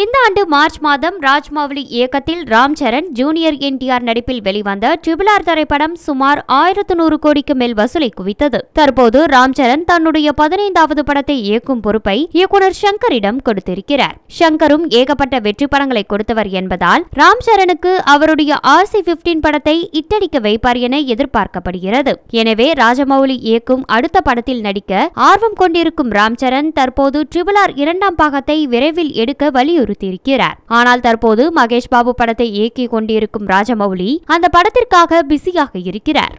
இந்த ஆண்டு மார்ச் மாதம் ராஜ்மௌலி இயக்கத்தில் ராம் சரண் ஜூனியர் என்டிஆர் நடிப்பில் வெளிவந்த ட்ரிபிள் ஆர் திரைப்படம் சுமார் ஆயிரத்து நூறு கோடிக்கு மேல் வசூலை குவித்தது தற்போது ராம் சரண் தன்னுடைய பதினைந்தாவது படத்தை இயக்கும் பொறுப்பை இயக்குநர் சங்கரிடம் கொடுத்திருக்கிறார் சங்கரும் ஏகப்பட்ட வெற்றி படங்களை கொடுத்தவர் என்பதால் ராம் சரணுக்கு அவருடைய ஆர்சி பிப்டீன் படத்தை இட்டடிக்க வைப்பார் என எதிர்பார்க்கப்படுகிறது எனவே ராஜமௌலி இயக்கும் அடுத்த படத்தில் நடிக்க ஆர்வம் கொண்டிருக்கும் ராம் சரண் தற்போது ட்ரிபிள் ஆர் இரண்டாம் பாகத்தை விரைவில் எடுக்க வலியுறுத்தி வலியுறுத்தியிருக்கிறார் ஆனால் தற்போது மகேஷ் பாபு படத்தை இயக்கிக் கொண்டிருக்கும் ராஜமௌலி அந்த படத்திற்காக பிஸியாக இருக்கிறார்